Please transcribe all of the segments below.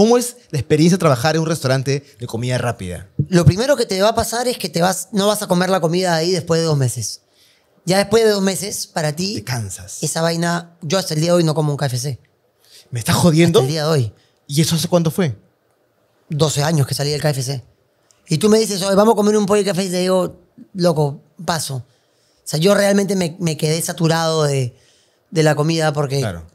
¿Cómo es la experiencia trabajar en un restaurante de comida rápida? Lo primero que te va a pasar es que te vas, no vas a comer la comida ahí después de dos meses. Ya después de dos meses, para ti. Te cansas. Esa vaina. Yo hasta el día de hoy no como un KFC. ¿Me estás jodiendo? Hasta el día de hoy. ¿Y eso hace cuánto fue? 12 años que salí del KFC. Y tú me dices, vamos a comer un pollo de café. Y te digo, loco, paso. O sea, yo realmente me, quedé saturado de, de la comida porque. Claro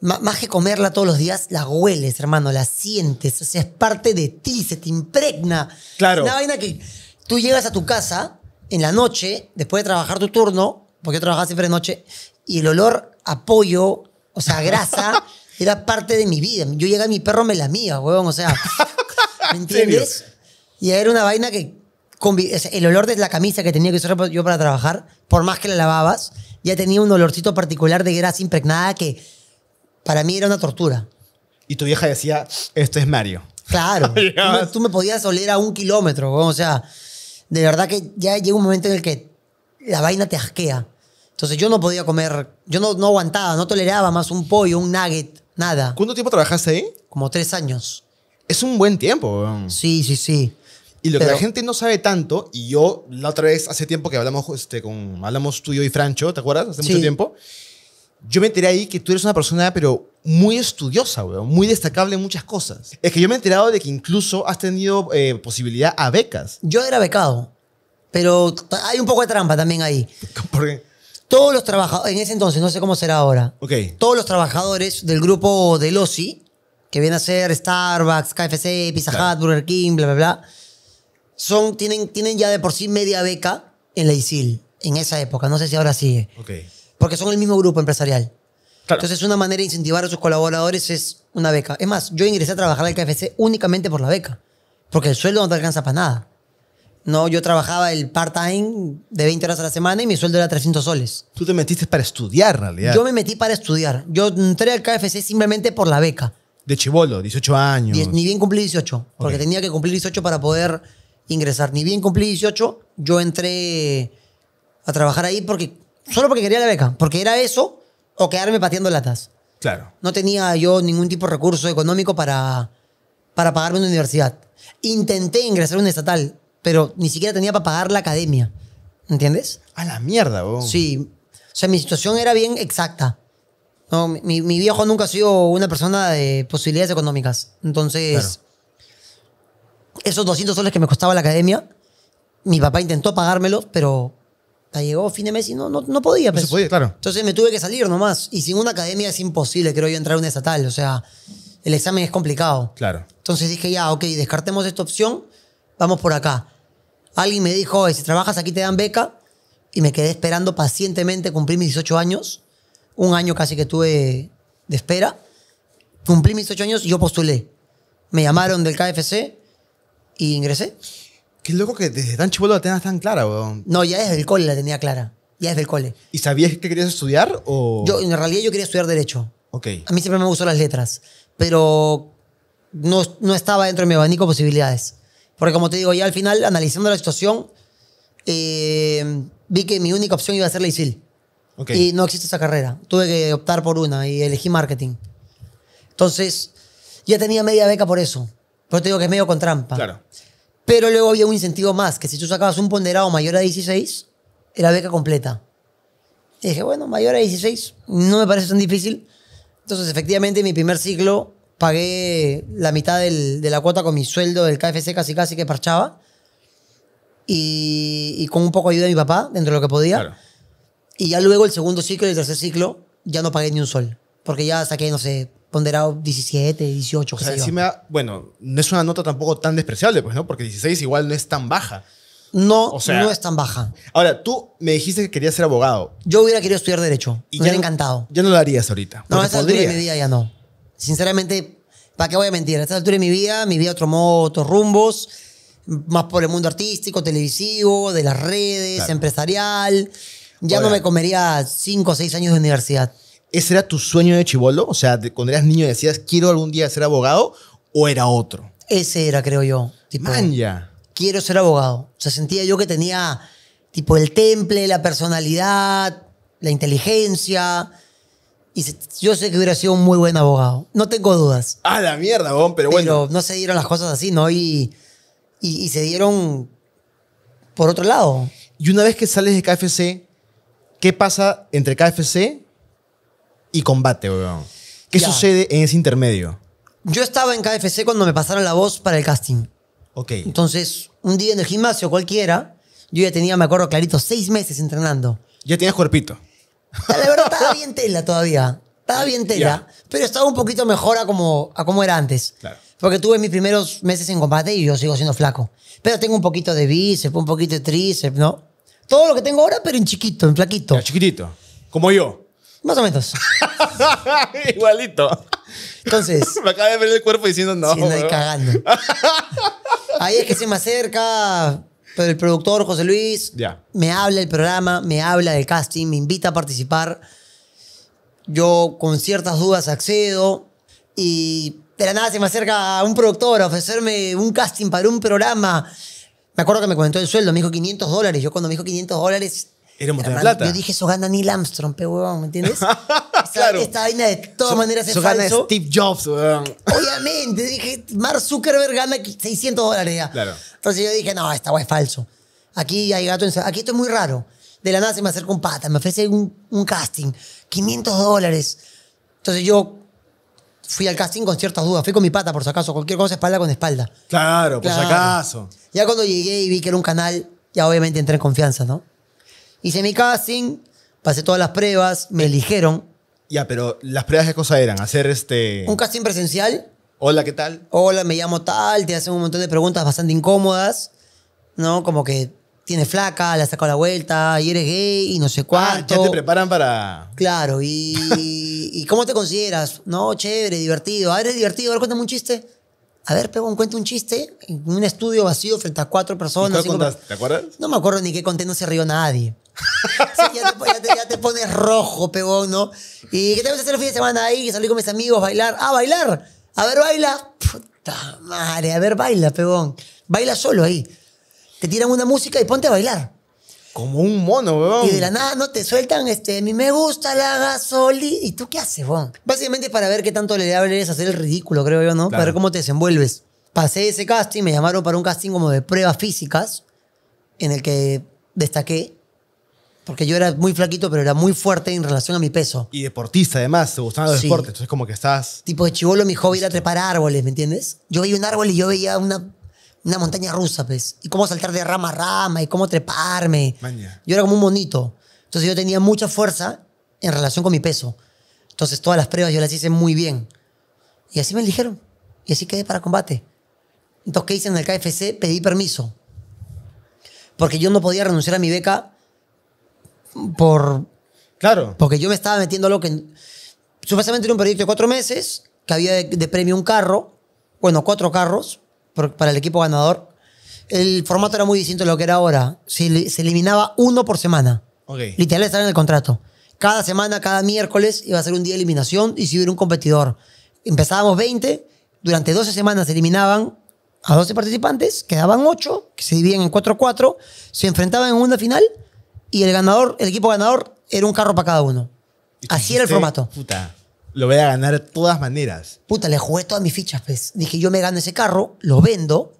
más que comerla todos los días, la hueles, hermano, la sientes. O sea, es parte de ti, se te impregna. Claro. Una vaina que tú llegas a tu casa en la noche, después de trabajar tu turno, porque yo trabajaba siempre de noche, y el olor a pollo, o sea, grasa, era parte de mi vida. Yo llegué y mi perro me la mía, huevón, o sea. ¿Me entiendes? Y era una vaina que. el olor de la camisa que tenía que usar yo para trabajar, por más que la lavabas, ya tenía un olorcito particular de grasa impregnada que para mí era una tortura. Y tu vieja decía, esto es Mario. Claro. tú, me, podías oler a un kilómetro, o sea, de verdad que ya llega un momento en el que la vaina te asquea. Entonces yo no podía comer, yo no, no aguantaba, no toleraba más un pollo, un nugget, nada. ¿Cuánto tiempo trabajaste ahí? Como tres años. Es un buen tiempo. Sí, sí, sí. Y lo que la gente no sabe tanto, y yo la otra vez, hace tiempo que hablamos este, con, hablamos tú y yo y Francho, ¿te acuerdas? Hace mucho tiempo yo me enteré ahí que tú eres una persona, pero muy estudiosa, weón, muy destacable en muchas cosas. Es que yo me he enterado de que incluso has tenido eh, posibilidad a becas. Yo era becado, pero hay un poco de trampa también ahí. ¿Por qué? Todos los trabajadores, en ese entonces, no sé cómo será ahora, okay. todos los trabajadores del grupo del OSI, que viene a ser Starbucks, KFC, Pizza Hut, Burger King, bla, bla, bla, son, tienen, tienen ya de por sí media beca en la ISIL, en esa época, no sé si ahora sigue. Okay porque son el mismo grupo empresarial. Entonces, una manera de incentivar a sus colaboradores es una beca. Es más, yo ingresé a trabajar al KFC únicamente por la beca, porque el sueldo no te alcanza para nada. No, yo trabajaba el part-time de 20 horas a la semana y mi sueldo era 300 soles. Tú te metiste para estudiar, en realidad. Yo me metí para estudiar. Yo entré al KFC simplemente por la beca. De chivolo, 18 años. ni bien cumplí 18, porque tenía que cumplir 18 para poder ingresar. Ni bien cumplí 18, yo entré a trabajar ahí porque Solo porque quería la beca. Porque era eso o quedarme pateando latas. Claro. No tenía yo ningún tipo de recurso económico para, para pagarme una universidad. Intenté ingresar a una estatal, pero ni siquiera tenía para pagar la academia. ¿Entiendes? A la mierda, vos. Sí. O sea, mi situación era bien exacta. No, mi, viejo nunca ha sido una persona de posibilidades económicas. Entonces, esos 200 soles que me costaba la academia, mi papá intentó pagármelo, pero llegó fin de mes y no, no, no podía. Pues. Entonces me tuve que salir nomás. Y sin una academia es imposible, creo yo, entrar a una estatal. O sea, el examen es complicado. Claro. Entonces dije, ya, ok, descartemos esta opción, vamos por acá. Alguien me dijo, si trabajas aquí te dan beca. Y me quedé esperando pacientemente, cumplí mis 18 años. Un año casi que tuve de espera. Cumplí mis 18 años y yo postulé. Me llamaron del KFC y ingresé. Qué loco que desde tan chivolo la tengas tan clara, weón. No, ya desde el cole la tenía clara. Ya desde el cole. ¿Y sabías que querías estudiar o...? Yo, en realidad yo quería estudiar Derecho. Ok. A mí siempre me gustó las letras, pero no, no estaba dentro de mi abanico de posibilidades. Porque como te digo, ya al final, analizando la situación, eh, vi que mi única opción iba a ser la ISIL. Y no existe esa carrera. Tuve que optar por una y elegí marketing. Entonces, ya tenía media beca por eso. Pero te digo que es medio con trampa. Claro. Pero luego había un incentivo más, que si tú sacabas un ponderado mayor a 16, era beca completa. Y dije, bueno, mayor a 16, no me parece tan difícil. Entonces, efectivamente, en mi primer ciclo pagué la mitad de la cuota con mi sueldo del KFC casi casi que parchaba. Y, con un poco de ayuda de mi papá, dentro de lo que podía. Y ya luego el segundo ciclo y el tercer ciclo, ya no pagué ni un sol. Porque ya saqué, no sé, ponderado 17, 18. O bueno, no es una nota tampoco tan despreciable, pues, ¿no? Porque 16 igual no es tan baja. No, sea, no es tan baja. Ahora, tú me dijiste que querías ser abogado. Yo hubiera querido estudiar Derecho. Y me ya encantado. Ya no lo harías ahorita. No, a esta altura de mi vida ya no. Sinceramente, ¿para qué voy a mentir? A esta altura de mi vida, mi vida tomó otros rumbos, más por el mundo artístico, televisivo, de las redes, empresarial. Ya no me comería 5 o 6 años de universidad. ¿Ese era tu sueño de chivolo? O sea, cuando eras niño decías, quiero algún día ser abogado, o era otro? Ese era, creo yo. Tipo, Manja. Quiero ser abogado. O sea, sentía yo que tenía, tipo, el temple, la personalidad, la inteligencia. Y yo sé que hubiera sido un muy buen abogado. No tengo dudas. Ah, la mierda, pero, bueno. Pero no se dieron las cosas así, ¿no? Y, y, y se dieron por otro lado. Y una vez que sales de KFC, ¿qué pasa entre KFC y combate, weón. ¿Qué sucede en ese intermedio? Yo estaba en KFC cuando me pasaron la voz para el casting. Ok. Entonces, un día en el gimnasio cualquiera, yo ya tenía, me acuerdo clarito, seis meses entrenando. Ya tenías cuerpito. La verdad estaba bien tela todavía. Estaba bien tela, pero estaba un poquito mejor a como, a era antes. Claro. Porque tuve mis primeros meses en combate y yo sigo siendo flaco. Pero tengo un poquito de bíceps, un poquito de tríceps, ¿no? Todo lo que tengo ahora, pero en chiquito, en flaquito. En chiquitito. Como yo. Más o menos. Igualito. Entonces. Me acaba de ver el cuerpo diciendo no. cagando. Ahí es que se me acerca el productor José Luis. Me habla del programa, me habla del casting, me invita a participar. Yo con ciertas dudas accedo y de la nada se me acerca un productor a ofrecerme un casting para un programa. Me acuerdo que me comentó el sueldo, me dijo 500 dólares. Yo cuando me dijo 500 dólares Éramos de plata. Yo dije, eso gana Neil Armstrong, pe huevón, ¿me entiendes? claro. Esta vaina de todas maneras es falso. gana Steve Jobs, Obviamente, dije, Mark Zuckerberg gana 600 dólares ya. Claro. Entonces yo dije, no, esta guay es falso. Aquí hay gato en... Aquí esto es muy raro. De la nada se me acerca un pata, me ofrece un, casting, 500 dólares. Entonces yo fui al casting con ciertas dudas. Fui con mi pata, por si acaso. Cualquier cosa, espalda con espalda. Claro, por si acaso. Ya cuando llegué y vi que era un canal, ya obviamente entré en confianza, ¿no? Hice mi casting, pasé todas las pruebas, me eligieron. Ya, pero las pruebas qué cosa eran? Hacer este... Un casting presencial. Hola, ¿qué tal? Hola, me llamo tal, te hacen un montón de preguntas bastante incómodas, ¿no? Como que tienes flaca, la saco a la vuelta, y eres gay, y no sé cuánto. Ah, ya te preparan para... Claro, y, y, ¿cómo te consideras? No, chévere, divertido. Ah, eres divertido, a ver, cuéntame un chiste. A ver, Pegón, cuenta un chiste, en un estudio vacío frente a cuatro personas. ¿Te acuerdas? No me acuerdo ni qué conté, no se rió nadie. ya, te, pones rojo, pegón, ¿no? ¿Y qué te vas a hacer el fin de semana ahí? ¿Salir con mis amigos, bailar. Ah, bailar. A ver, baila. Puta madre, a ver, baila, pegón. Baila solo ahí. Te tiran una música y ponte a bailar. Como un mono, weón. Y de la nada no te sueltan, este, a mí me gusta la gasoli. ¿Y tú qué haces, weón? Básicamente para ver qué tanto le hables hacer el ridículo, creo yo, ¿no? Para ver cómo te desenvuelves. Pasé ese casting, me llamaron para un casting como de pruebas físicas, en el que destaqué. Porque yo era muy flaquito, pero era muy fuerte en relación a mi peso. Y deportista, además, te gustaban los deportes. Entonces, como que estás. Tipo de chivolo, mi hobby era trepar árboles, ¿me entiendes? Yo veía un árbol y yo veía una una montaña rusa, pues. Y cómo saltar de rama a rama y cómo treparme. Yo era como un monito. Entonces yo tenía mucha fuerza en relación con mi peso. Entonces todas las pruebas yo las hice muy bien. Y así me eligieron. Y así quedé para combate. Entonces, ¿qué hice en el KFC? Pedí permiso. Porque yo no podía renunciar a mi beca por... Claro. Porque yo me estaba metiendo algo lo que... Supuestamente era un proyecto de cuatro meses, que había de premio un carro, bueno, cuatro carros, para el equipo ganador, el formato era muy distinto a lo que era ahora. Se, eliminaba uno por semana. Okay. Literal estaba en el contrato. Cada semana, cada miércoles, iba a ser un día de eliminación y si hubiera un competidor. Empezábamos 20, durante 12 semanas se eliminaban a 12 participantes, quedaban 8, que se dividían en 4-4, se enfrentaban en una final y el ganador, el equipo ganador, era un carro para cada uno. Así era el formato. Puta lo voy a ganar de todas maneras. Puta, le jugué todas mis fichas, pues. Dije, yo me gano ese carro, lo vendo,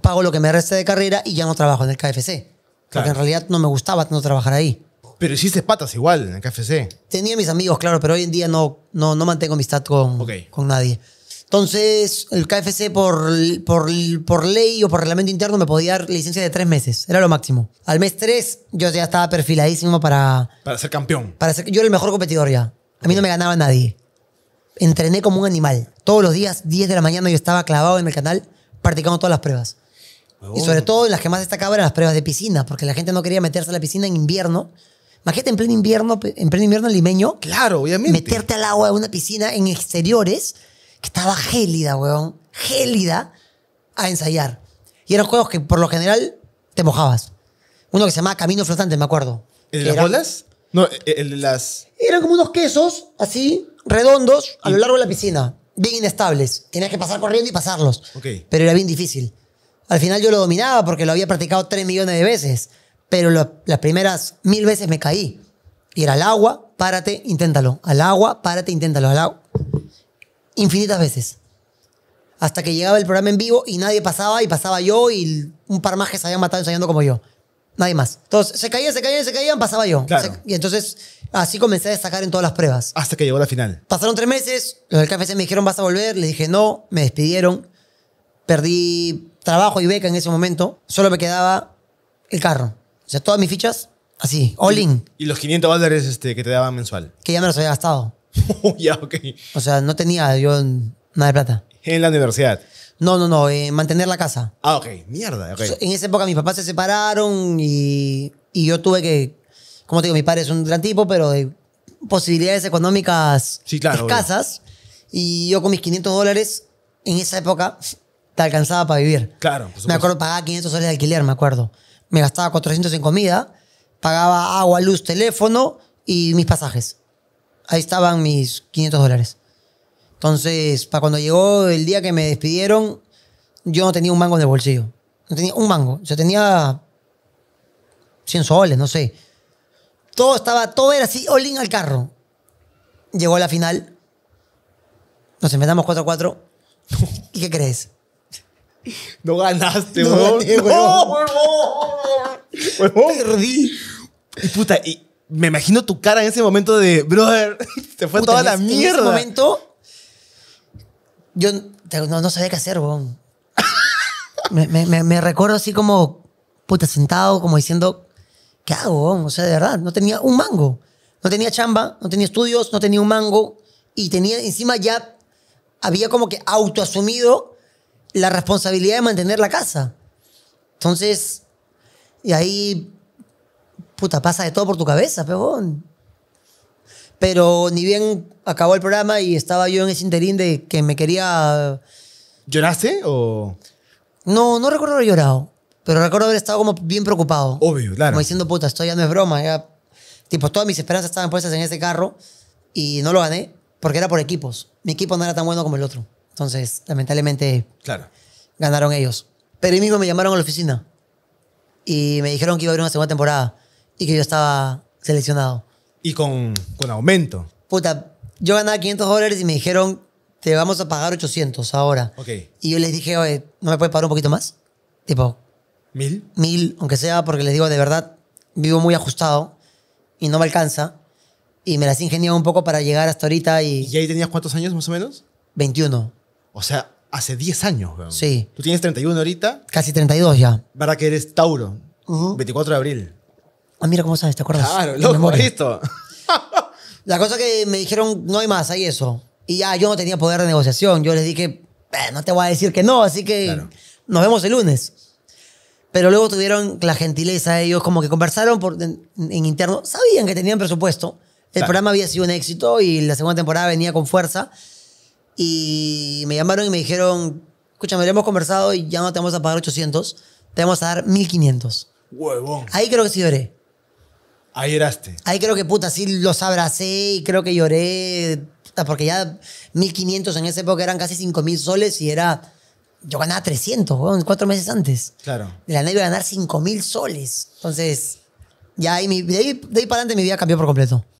pago lo que me resta de carrera y ya no trabajo en el KFC. Porque en realidad no me gustaba no trabajar ahí. Pero hiciste patas igual en el KFC. Tenía mis amigos, claro, pero hoy en día no, no, no mantengo amistad con, con nadie. Entonces, el KFC por, por, por, ley o por reglamento interno me podía dar licencia de tres meses. Era lo máximo. Al mes tres, yo ya estaba perfiladísimo para... Para ser campeón. Para ser, yo era el mejor competidor ya. A mí no me ganaba nadie. Entrené como un animal. Todos los días, 10 de la mañana, yo estaba clavado en el canal practicando todas las pruebas. Y sobre todo, las que más destacaban eran las pruebas de piscina, porque la gente no quería meterse a la piscina en invierno. Imagínate en pleno invierno, en pleno invierno limeño. Claro, obviamente. Meterte al agua de una piscina en exteriores, que estaba gélida, weón. Gélida, a ensayar. Y eran juegos que por lo general te mojabas. Uno que se llamaba Camino Flotante, me acuerdo. ¿Y las bolas? No, e, e, las... Eran como unos quesos, así, redondos, a lo largo de la piscina. Bien inestables. Tenías que pasar corriendo y pasarlos. Pero era bien difícil. Al final yo lo dominaba porque lo había practicado tres millones de veces. Pero las primeras mil veces me caí. Y era al agua, párate, inténtalo. Al agua, párate, inténtalo. Al agua. Infinitas veces. Hasta que llegaba el programa en vivo y nadie pasaba y pasaba yo y un par más que se habían matado ensayando como yo. Nadie más. Entonces se caían, se caían, se caían, pasaba yo. y entonces así comencé a destacar en todas las pruebas. Hasta que llegó la final. Pasaron tres meses, los del KFC me dijeron, ¿vas a volver? le dije, no, me despidieron. Perdí trabajo y beca en ese momento. Solo me quedaba el carro. O sea, todas mis fichas, así, all in, Y los 500 dólares este, que te daban mensual. que ya me los había gastado. ya, ok. O sea, no tenía yo nada de plata. En la universidad. No, no, no, eh, mantener la casa. Ah, ok, mierda, En esa época mis papás se separaron y, yo tuve que, como te digo, mi padre es un gran tipo, pero de posibilidades económicas sí, claro, escasas. Y yo con mis 500 dólares, en esa época, te alcanzaba para vivir. Claro. me acuerdo, pagaba 500 dólares de alquiler, me acuerdo. Me gastaba 400 en comida, pagaba agua, luz, teléfono y mis pasajes. Ahí estaban mis 500 dólares. Entonces, para cuando llegó el día que me despidieron, yo no tenía un mango en el bolsillo. No tenía un mango. sea, tenía 100 soles, no sé. Todo estaba, todo era así, all al carro. Llegó a la final. Nos enfrentamos 4-4. ¿Y qué crees? No ganaste, no No, Perdí. Y puta, me imagino tu cara en ese momento de, brother, te fue toda la mierda. En ese momento yo no, sabía qué hacer, weón. me, recuerdo así como, puta, sentado, como diciendo, ¿qué hago, weón? O sea, de verdad, no tenía un mango. No tenía chamba, no tenía estudios, no tenía un mango. Y tenía, encima ya había como que autoasumido la responsabilidad de mantener la casa. Entonces, y ahí, puta, pasa de todo por tu cabeza, weón. Pero ni bien acabó el programa y estaba yo en ese interín de que me quería... ¿Lloraste o...? No, no recuerdo haber llorado. Pero recuerdo haber estado como bien preocupado. Obvio, claro. Como diciendo, puta, esto ya no es broma. Ya... Tipo, todas mis esperanzas estaban puestas en ese carro y no lo gané porque era por equipos. Mi equipo no era tan bueno como el otro. Entonces, lamentablemente, claro. ganaron ellos. Pero ahí mismo me llamaron a la oficina y me dijeron que iba a haber una segunda temporada y que yo estaba seleccionado. Y con, con aumento. Puta, yo ganaba 500 dólares y me dijeron, te vamos a pagar 800 ahora. Ok. Y yo les dije, oye, ¿no me puedes pagar un poquito más? Tipo... ¿Mil? Mil, aunque sea, porque les digo, de verdad, vivo muy ajustado y no me alcanza. Y me las ingeniaba un poco para llegar hasta ahorita y... ¿Y ahí tenías cuántos años más o menos? 21. O sea, hace 10 años, Sí. Tú tienes 31 ahorita. Casi 32 ya. Para que eres Tauro. 24 de abril. Ah, mira cómo sabes, ¿te acuerdas? Claro, loco, listo. La cosa que me dijeron, no hay más, hay eso. Y ya yo no tenía poder de negociación. Yo les dije, eh, no te voy a decir que no, así que nos vemos el lunes. Pero luego tuvieron la gentileza, ellos como que conversaron por, en, interno. Sabían que tenían presupuesto. El programa había sido un éxito y la segunda temporada venía con fuerza. Y me llamaron y me dijeron, escúchame, lo hemos conversado y ya no te vamos a pagar 800, te vamos a dar 1500. Huevón. Ahí creo que sí veré Ahí eraste. Ahí creo que puta, sí los abracé y creo que lloré. Porque ya 1500 en esa época eran casi 5000 soles y era. Yo ganaba 300, cuatro meses antes. Claro. De la nada iba a ganar 5000 soles. Entonces, ya ahí de ahí para adelante mi vida cambió por completo.